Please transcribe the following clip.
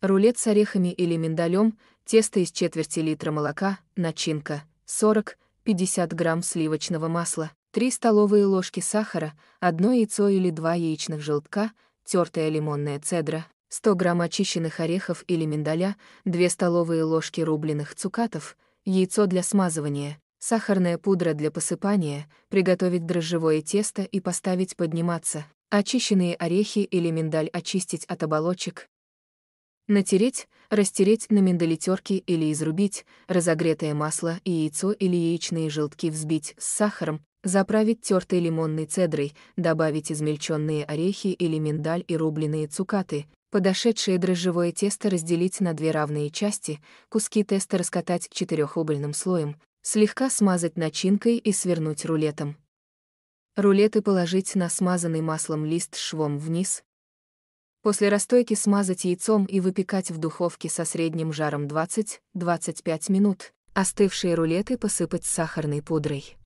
Рулет с орехами или миндалем, тесто из четверти литра молока, начинка, 40-50 грамм сливочного масла, 3 столовые ложки сахара, 1 яйцо или 2 яичных желтка, тертая лимонная цедра, 100 грамм очищенных орехов или миндаля, 2 столовые ложки рубленых цукатов, яйцо для смазывания, сахарная пудра для посыпания, приготовить дрожжевое тесто и поставить подниматься. Очищенные орехи или миндаль очистить от оболочек, Натереть, растереть на миндалетерке или изрубить, разогретое масло, и яйцо или яичные желтки взбить с сахаром, заправить тертой лимонной цедрой, добавить измельченные орехи или миндаль и рубленые цукаты, подошедшее дрожжевое тесто разделить на две равные части, куски теста раскатать четырехугольным слоем, слегка смазать начинкой и свернуть рулетом. Рулеты положить на смазанный маслом лист швом вниз, После расстойки смазать яйцом и выпекать в духовке со средним жаром 20-25 минут. Остывшие рулеты посыпать сахарной пудрой.